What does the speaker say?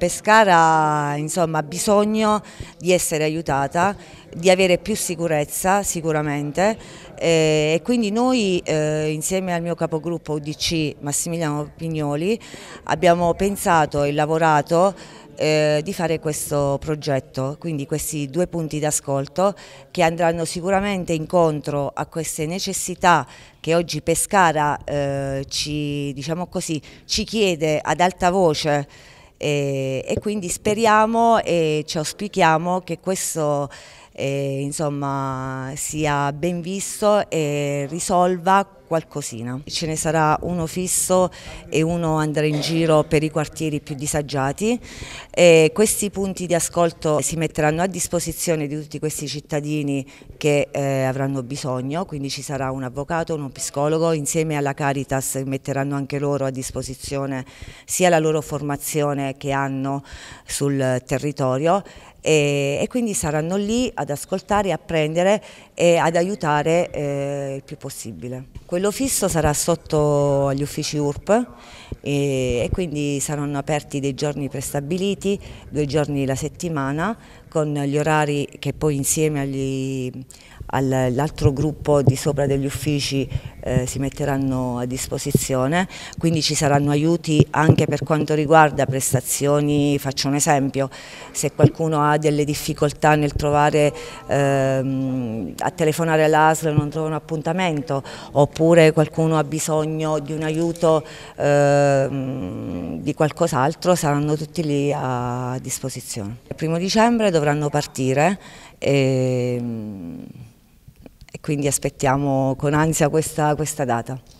Pescara insomma, ha bisogno di essere aiutata, di avere più sicurezza sicuramente eh, e quindi noi eh, insieme al mio capogruppo UDC Massimiliano Pignoli abbiamo pensato e lavorato eh, di fare questo progetto, quindi questi due punti d'ascolto che andranno sicuramente incontro a queste necessità che oggi Pescara eh, ci, diciamo così, ci chiede ad alta voce e, e quindi speriamo e ci auspichiamo che questo eh, insomma, sia ben visto e risolva qualcosina. Ce ne sarà uno fisso e uno andrà in giro per i quartieri più disagiati. E questi punti di ascolto si metteranno a disposizione di tutti questi cittadini che eh, avranno bisogno, quindi ci sarà un avvocato, uno psicologo, insieme alla Caritas metteranno anche loro a disposizione sia la loro formazione che hanno sul territorio e, e, quindi saranno lì ad ascoltare, a prendere e ad aiutare eh, il più possibile. Quello quello fisso sarà sotto agli uffici URP e, e, quindi saranno aperti dei giorni prestabiliti, due giorni la settimana, con gli orari che poi insieme all'altro gruppo di sopra degli uffici eh, si metteranno a disposizione, quindi ci saranno aiuti anche per quanto riguarda prestazioni, faccio un esempio, se qualcuno ha delle difficoltà nel trovare, ehm, a telefonare l'ASL e non trova un appuntamento, oppure qualcuno ha bisogno di un aiuto ehm, di qualcos'altro, saranno tutti lì a disposizione. Il primo dicembre dovranno partire e... Ehm, e quindi aspettiamo con ansia questa, questa data.